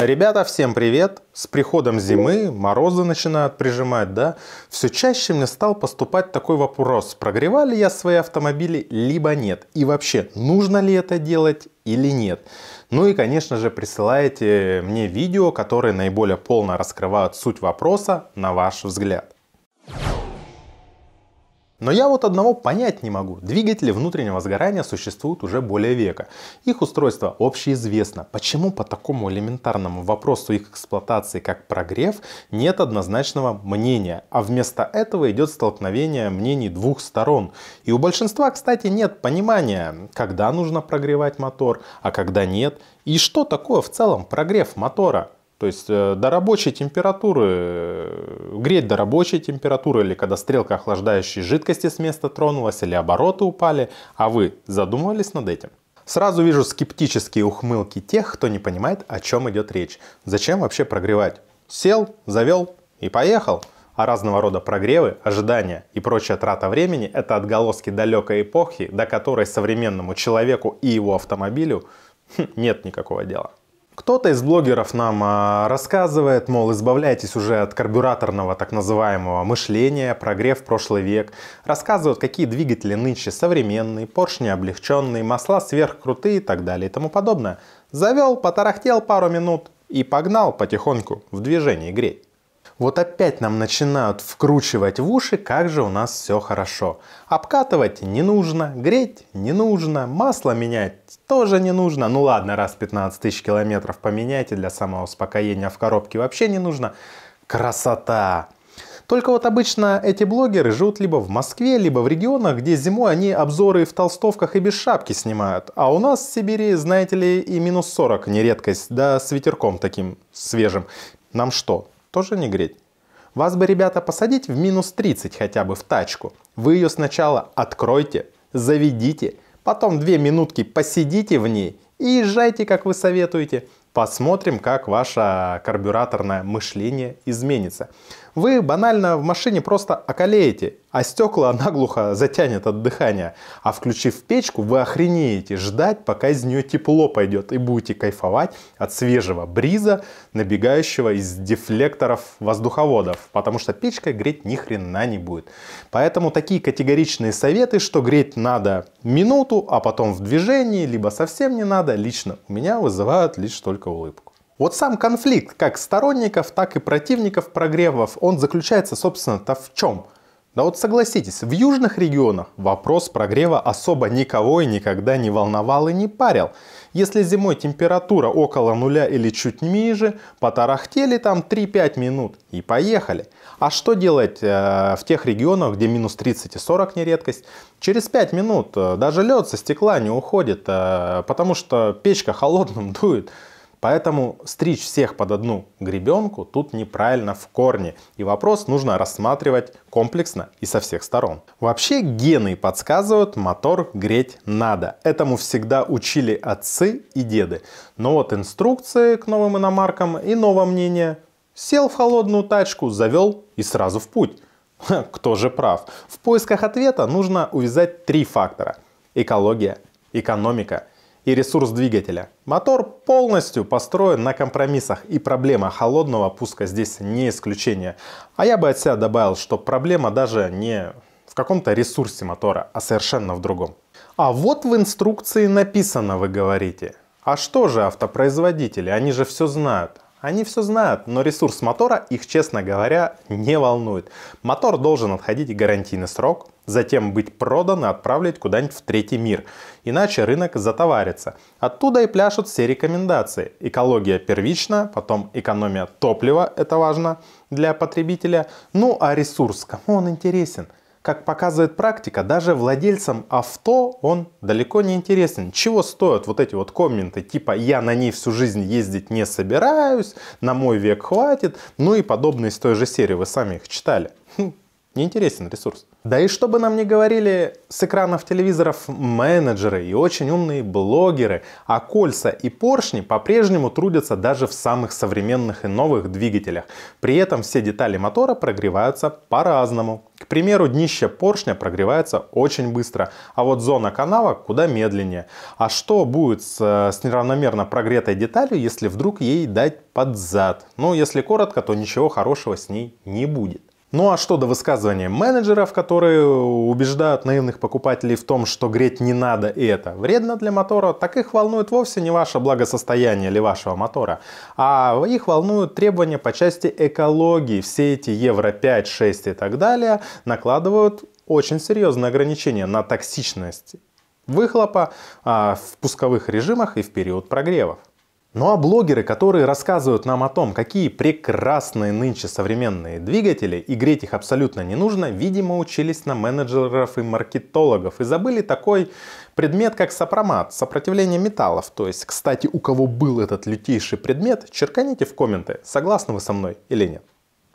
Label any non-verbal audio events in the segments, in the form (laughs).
Ребята, всем привет! С приходом зимы морозы начинают прижимать, да? Все чаще мне стал поступать такой вопрос, прогревали я свои автомобили, либо нет. И вообще, нужно ли это делать или нет. Ну и, конечно же, присылайте мне видео, которые наиболее полно раскрывают суть вопроса на ваш взгляд. Но я вот одного понять не могу. Двигатели внутреннего сгорания существуют уже более века. Их устройство общеизвестно. Почему по такому элементарному вопросу их эксплуатации, как прогрев, нет однозначного мнения, а вместо этого идет столкновение мнений двух сторон. И у большинства, кстати, нет понимания, когда нужно прогревать мотор, а когда нет, и что такое в целом прогрев мотора. То есть э, до рабочей температуры, э, греть до рабочей температуры, или когда стрелка охлаждающей жидкости с места тронулась, или обороты упали, а вы задумывались над этим? Сразу вижу скептические ухмылки тех, кто не понимает, о чем идет речь. Зачем вообще прогревать? Сел, завел и поехал. А разного рода прогревы, ожидания и прочая трата времени – это отголоски далекой эпохи, до которой современному человеку и его автомобилю хм, нет никакого дела. Кто-то из блогеров нам а, рассказывает, мол, избавляйтесь уже от карбюраторного так называемого мышления, прогрев прошлый век. Рассказывают, какие двигатели нынче современные, поршни облегченные, масла сверхкрутые и так далее и тому подобное. Завел, потарахтел пару минут и погнал потихоньку в движении греть. Вот опять нам начинают вкручивать в уши, как же у нас все хорошо. Обкатывать не нужно, греть не нужно, масло менять тоже не нужно. Ну ладно, раз 15 тысяч километров поменяйте для самого успокоения в коробке вообще не нужно. Красота! Только вот обычно эти блогеры живут либо в Москве, либо в регионах, где зимой они обзоры в толстовках и без шапки снимают. А у нас в Сибири, знаете ли, и минус 40 не редкость, да с ветерком таким свежим. Нам что, тоже не греть. Вас бы, ребята, посадить в минус 30 хотя бы в тачку. Вы ее сначала откройте, заведите, потом две минутки посидите в ней и езжайте, как вы советуете. Посмотрим, как ваше карбюраторное мышление изменится. Вы банально в машине просто околеете, а стекла наглухо затянет от дыхания. А включив печку, вы охренеете ждать, пока из нее тепло пойдет, и будете кайфовать от свежего бриза, набегающего из дефлекторов воздуховодов, потому что печка греть ни хрена не будет. Поэтому такие категоричные советы, что греть надо минуту, а потом в движении, либо совсем не надо, лично у меня вызывают лишь только улыбку. Вот сам конфликт как сторонников, так и противников прогревов, он заключается, собственно-то в чем? Да вот согласитесь, в южных регионах вопрос прогрева особо никого и никогда не волновал и не парил. Если зимой температура около нуля или чуть ниже, потарахтели там 3-5 минут и поехали. А что делать э, в тех регионах, где минус 30 и 40 не редкость? Через 5 минут э, даже лед со стекла не уходит, э, потому что печка холодным дует. Поэтому стричь всех под одну гребенку тут неправильно в корне, и вопрос нужно рассматривать комплексно и со всех сторон. Вообще гены подсказывают, мотор греть надо. Этому всегда учили отцы и деды. Но вот инструкции к новым иномаркам и новое мнение. Сел в холодную тачку, завел и сразу в путь. Кто же прав? В поисках ответа нужно увязать три фактора. Экология, экономика – и ресурс двигателя. Мотор полностью построен на компромиссах, и проблема холодного пуска здесь не исключение. А я бы от себя добавил, что проблема даже не в каком-то ресурсе мотора, а совершенно в другом. А вот в инструкции написано, вы говорите. А что же автопроизводители, они же все знают. Они все знают, но ресурс мотора их, честно говоря, не волнует. Мотор должен отходить гарантийный срок, затем быть продан и отправлять куда-нибудь в третий мир. Иначе рынок затоварится. Оттуда и пляшут все рекомендации. Экология первична, потом экономия топлива, это важно для потребителя. Ну а ресурс, кому он интересен? Как показывает практика, даже владельцам авто он далеко не интересен. Чего стоят вот эти вот комменты, типа «я на ней всю жизнь ездить не собираюсь», «на мой век хватит», ну и подобные из той же серии, вы сами их читали. Хм неинтересен ресурс. Да и чтобы нам не говорили с экранов телевизоров менеджеры и очень умные блогеры, а кольца и поршни по-прежнему трудятся даже в самых современных и новых двигателях. При этом все детали мотора прогреваются по-разному. К примеру, днище поршня прогревается очень быстро, а вот зона канала куда медленнее. А что будет с, э, с неравномерно прогретой деталью, если вдруг ей дать под зад? Ну, если коротко, то ничего хорошего с ней не будет. Ну а что до высказывания менеджеров, которые убеждают наивных покупателей в том, что греть не надо и это вредно для мотора, так их волнует вовсе не ваше благосостояние или вашего мотора, а их волнуют требования по части экологии. Все эти Евро 5, 6 и так далее накладывают очень серьезные ограничения на токсичность выхлопа а, в пусковых режимах и в период прогревов. Ну а блогеры, которые рассказывают нам о том, какие прекрасные нынче современные двигатели и греть их абсолютно не нужно, видимо учились на менеджеров и маркетологов и забыли такой предмет, как сопромат, сопротивление металлов. То есть, кстати, у кого был этот лютейший предмет, черканите в комменты, согласны вы со мной или нет.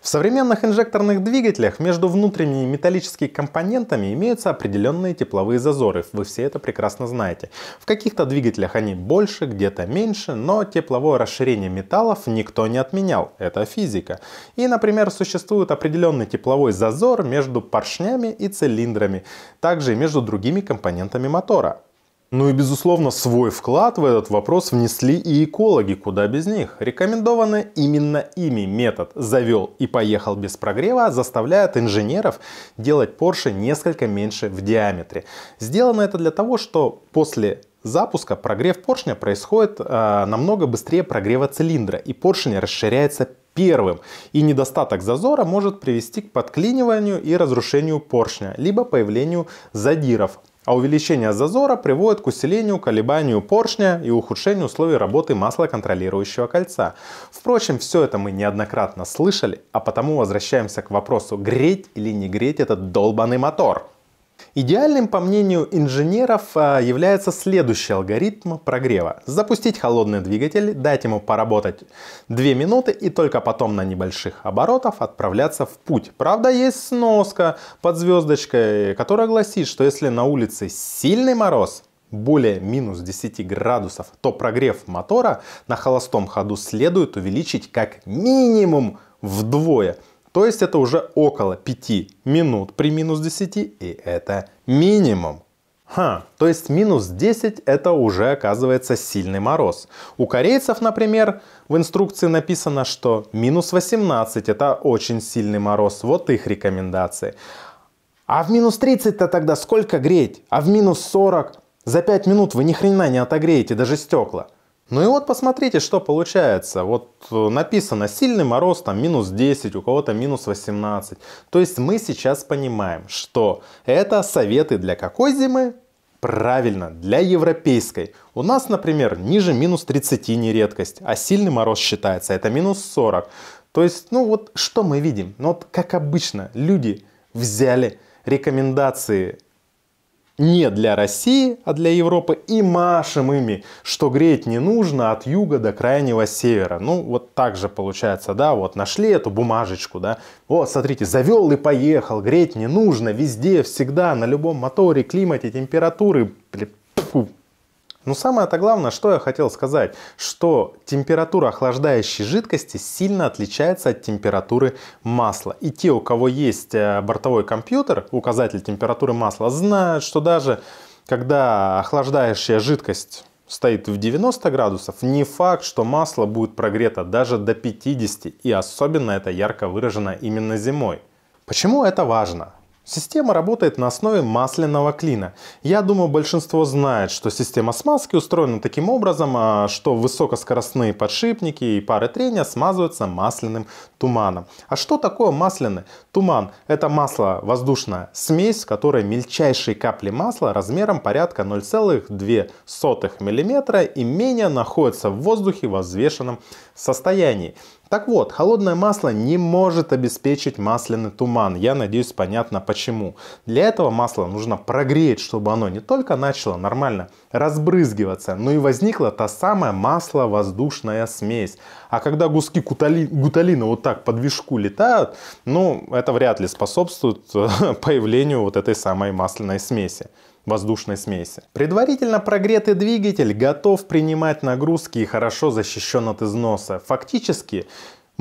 В современных инжекторных двигателях между внутренними металлическими компонентами имеются определенные тепловые зазоры, вы все это прекрасно знаете. В каких-то двигателях они больше, где-то меньше, но тепловое расширение металлов никто не отменял, это физика. И, например, существует определенный тепловой зазор между поршнями и цилиндрами, также и между другими компонентами мотора. Ну и, безусловно, свой вклад в этот вопрос внесли и экологи, куда без них. Рекомендованный именно ими метод «завел и поехал без прогрева» заставляет инженеров делать Porsche несколько меньше в диаметре. Сделано это для того, что после запуска прогрев поршня происходит э, намного быстрее прогрева цилиндра, и поршень расширяется первым, и недостаток зазора может привести к подклиниванию и разрушению поршня, либо появлению задиров, а увеличение зазора приводит к усилению, колебанию поршня и ухудшению условий работы маслоконтролирующего кольца. Впрочем, все это мы неоднократно слышали, а потому возвращаемся к вопросу, греть или не греть этот долбанный мотор. Идеальным, по мнению инженеров, а, является следующий алгоритм прогрева. Запустить холодный двигатель, дать ему поработать 2 минуты и только потом на небольших оборотах отправляться в путь. Правда, есть сноска под звездочкой, которая гласит, что если на улице сильный мороз, более минус 10 градусов, то прогрев мотора на холостом ходу следует увеличить как минимум вдвое – то есть это уже около 5 минут при минус 10, и это минимум. Ха, то есть минус 10 это уже оказывается сильный мороз. У корейцев, например, в инструкции написано, что минус 18 это очень сильный мороз. Вот их рекомендации. А в минус 30-то тогда сколько греть? А в минус 40? За 5 минут вы ни хрена не отогреете даже стекла. Ну и вот посмотрите, что получается. Вот э, написано сильный мороз, там минус 10, у кого-то минус 18. То есть мы сейчас понимаем, что это советы для какой зимы? Правильно, для европейской. У нас, например, ниже минус 30 не редкость, а сильный мороз считается, это минус 40. То есть, ну вот что мы видим? Ну вот как обычно, люди взяли рекомендации не для России, а для Европы, и машем ими, что греть не нужно от юга до крайнего севера. Ну, вот так же получается, да, вот нашли эту бумажечку, да, вот, смотрите, завел и поехал, греть не нужно, везде, всегда, на любом моторе, климате, температуры, но самое-то главное, что я хотел сказать, что температура охлаждающей жидкости сильно отличается от температуры масла. И те, у кого есть э, бортовой компьютер, указатель температуры масла, знают, что даже когда охлаждающая жидкость стоит в 90 градусов, не факт, что масло будет прогрето даже до 50, и особенно это ярко выражено именно зимой. Почему это важно? Система работает на основе масляного клина. Я думаю, большинство знает, что система смазки устроена таким образом, а, что высокоскоростные подшипники и пары трения смазываются масляным туманом. А что такое масляный туман? Это масло воздушная смесь, в которой мельчайшие капли масла размером порядка 0,2 мм и менее находятся в воздухе в взвешенном состоянии. Так вот, холодное масло не может обеспечить масляный туман. Я надеюсь, понятно почему. Для этого масло нужно прогреть, чтобы оно не только начало нормально разбрызгиваться, но и возникла та самая масло-воздушная смесь. А когда гуски гутали, гуталина вот так по движку летают, ну, это вряд ли способствует э, (laughs) появлению вот этой самой масляной смеси воздушной смеси. Предварительно прогретый двигатель готов принимать нагрузки и хорошо защищен от износа. Фактически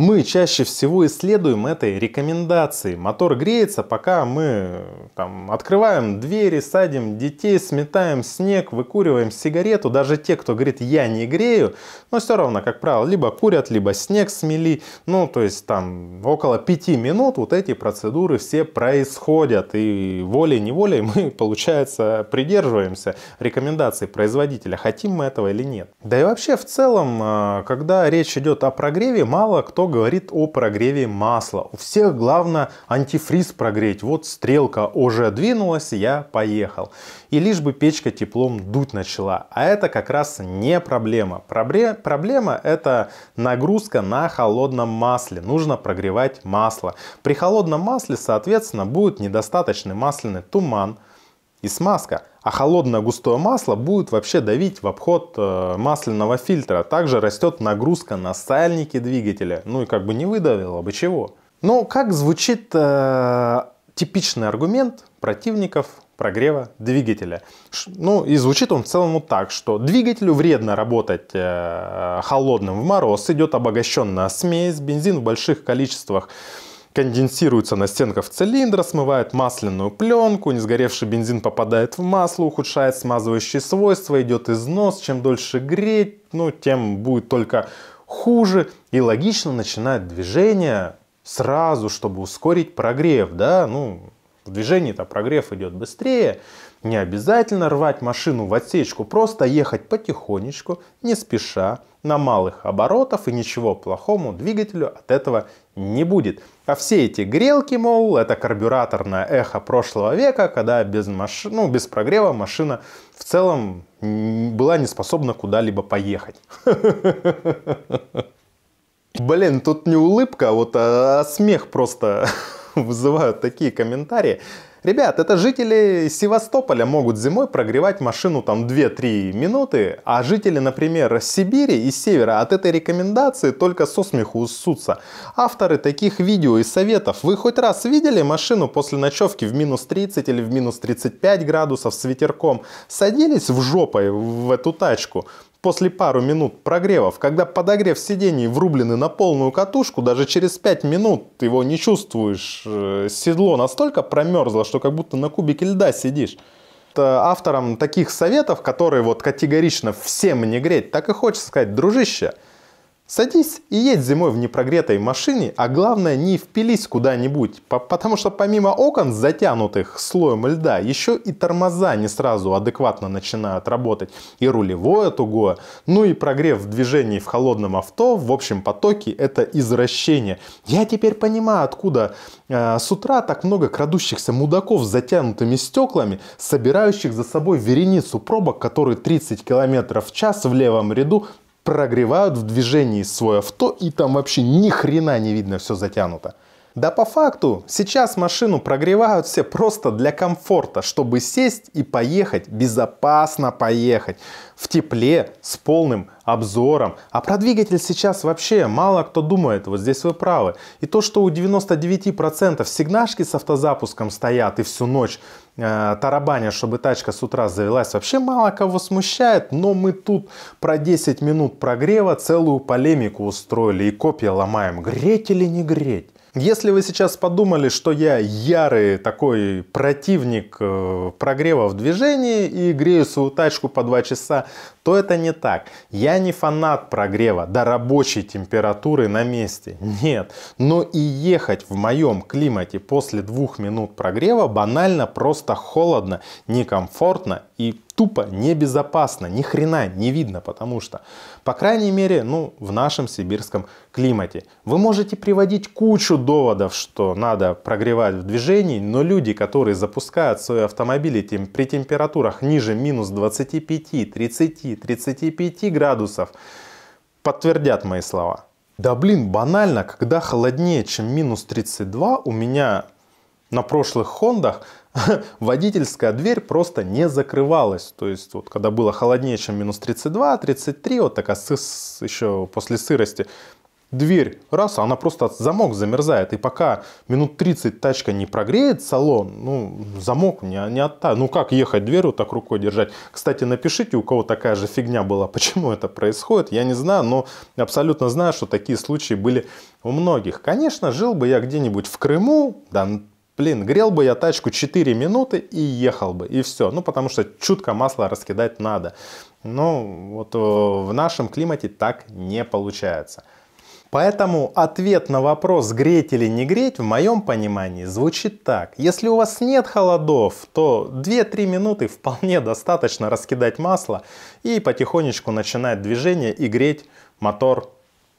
мы чаще всего исследуем этой рекомендации. Мотор греется, пока мы там, открываем двери, садим детей, сметаем снег, выкуриваем сигарету. Даже те, кто говорит, я не грею, но все равно, как правило, либо курят, либо снег смели. Ну, то есть там около пяти минут вот эти процедуры все происходят. И волей-неволей мы, (laughs) получается, придерживаемся рекомендаций производителя, хотим мы этого или нет. Да и вообще в целом, а, когда речь идет о прогреве, мало кто говорит о прогреве масла. У всех главное антифриз прогреть. Вот стрелка уже двинулась, я поехал. И лишь бы печка теплом дуть начала. А это как раз не проблема. Пробре... Проблема это нагрузка на холодном масле. Нужно прогревать масло. При холодном масле, соответственно, будет недостаточный масляный туман, и смазка, а холодное густое масло будет вообще давить в обход э, масляного фильтра. Также растет нагрузка на сальники двигателя, ну и как бы не выдавило бы чего. Но как звучит э, типичный аргумент противников прогрева двигателя. Ну и звучит он в целом вот так, что двигателю вредно работать э, холодным в мороз, идет обогащенная смесь, бензин в больших количествах, конденсируется на стенках цилиндра, смывает масляную пленку, не сгоревший бензин попадает в масло, ухудшает смазывающие свойства, идет износ. Чем дольше греть, ну, тем будет только хуже. И логично начинает движение сразу, чтобы ускорить прогрев, да, ну, в движении-то прогрев идет быстрее. Не обязательно рвать машину в отсечку, просто ехать потихонечку, не спеша, на малых оборотах, и ничего плохому двигателю от этого не будет. А все эти грелки, мол, это карбюраторное эхо прошлого века, когда без, маш... ну, без прогрева машина в целом была не способна куда-либо поехать. (laughs) Блин, тут не улыбка, а вот а, а смех просто (laughs) вызывают такие комментарии. Ребят, это жители Севастополя могут зимой прогревать машину там 2-3 минуты, а жители, например, Сибири и Севера от этой рекомендации только со смеху усутся. Авторы таких видео и советов, вы хоть раз видели машину после ночевки в минус 30 или в минус 35 градусов с ветерком? Садились в жопой в эту тачку? После пару минут прогревов, когда подогрев сидений врублены на полную катушку, даже через 5 минут его не чувствуешь. Э, седло настолько промерзло, что как будто на кубике льда сидишь. Автором таких советов, которые вот категорично всем не греть, так и хочется сказать, дружище – Садись и едь зимой в непрогретой машине, а главное не впились куда-нибудь, потому что помимо окон, затянутых слоем льда, еще и тормоза не сразу адекватно начинают работать, и рулевое тугое, ну и прогрев в движении в холодном авто, в общем потоке это извращение. Я теперь понимаю, откуда э, с утра так много крадущихся мудаков с затянутыми стеклами, собирающих за собой вереницу пробок, которые 30 км в час в левом ряду прогревают в движении свое авто, и там вообще ни хрена не видно, все затянуто. Да по факту, сейчас машину прогревают все просто для комфорта, чтобы сесть и поехать, безопасно поехать, в тепле, с полным обзором. А про двигатель сейчас вообще мало кто думает, вот здесь вы правы. И то, что у 99% сигнашки с автозапуском стоят и всю ночь э, тарабаня, чтобы тачка с утра завелась, вообще мало кого смущает, но мы тут про 10 минут прогрева целую полемику устроили и копья ломаем, греть или не греть. Если вы сейчас подумали, что я ярый такой противник э, прогрева в движении и грею свою тачку по 2 часа, то это не так. Я не фанат прогрева до рабочей температуры на месте. Нет. Но и ехать в моем климате после двух минут прогрева банально просто холодно, некомфортно и тупо небезопасно, ни хрена не видно, потому что, по крайней мере, ну, в нашем сибирском климате. Вы можете приводить кучу доводов, что надо прогревать в движении, но люди, которые запускают свои автомобили тем, при температурах ниже минус 25, 30, 35 градусов, подтвердят мои слова. Да блин, банально, когда холоднее, чем минус 32, у меня на прошлых Хондах (laughs) водительская дверь просто не закрывалась. То есть, вот когда было холоднее, чем минус 32, 33, вот такая с еще после сырости, дверь раз, она просто замок замерзает. И пока минут 30 тачка не прогреет салон, ну, замок не, не оттает. Ну, как ехать дверь вот так рукой держать? Кстати, напишите, у кого такая же фигня была, (laughs) почему это происходит. Я не знаю, но абсолютно знаю, что такие случаи были у многих. Конечно, жил бы я где-нибудь в Крыму, да, Блин, грел бы я тачку 4 минуты и ехал бы, и все. Ну, потому что чутко масло раскидать надо. Но ну, вот э, в нашем климате так не получается. Поэтому ответ на вопрос греть или не греть в моем понимании звучит так. Если у вас нет холодов, то 2-3 минуты вполне достаточно раскидать масло и потихонечку начинать движение и греть мотор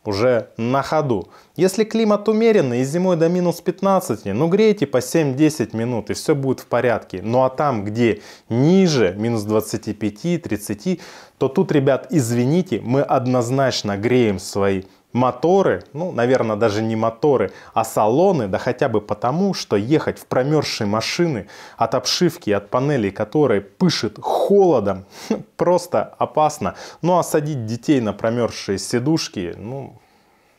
уже на ходу. Если климат умеренный и зимой до минус 15, ну грейте по 7-10 минут и все будет в порядке. Ну а там, где ниже минус 25-30, то тут, ребят, извините, мы однозначно греем свои Моторы, ну, наверное, даже не моторы, а салоны, да хотя бы потому, что ехать в промерзшие машины от обшивки, от панелей, которые пышет холодом, (laughs) просто опасно. Ну, а садить детей на промерзшие сидушки, ну,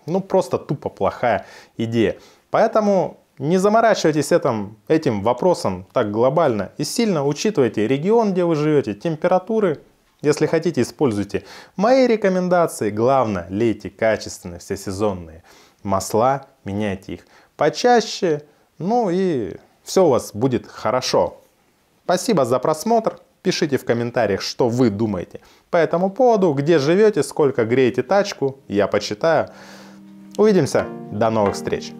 ну просто тупо плохая идея. Поэтому не заморачивайтесь этим, этим вопросом так глобально и сильно учитывайте регион, где вы живете, температуры, если хотите, используйте. Мои рекомендации. Главное, лейте качественные всесезонные масла, меняйте их почаще. Ну и все у вас будет хорошо. Спасибо за просмотр. Пишите в комментариях, что вы думаете по этому поводу, где живете, сколько греете тачку, я почитаю. Увидимся, до новых встреч!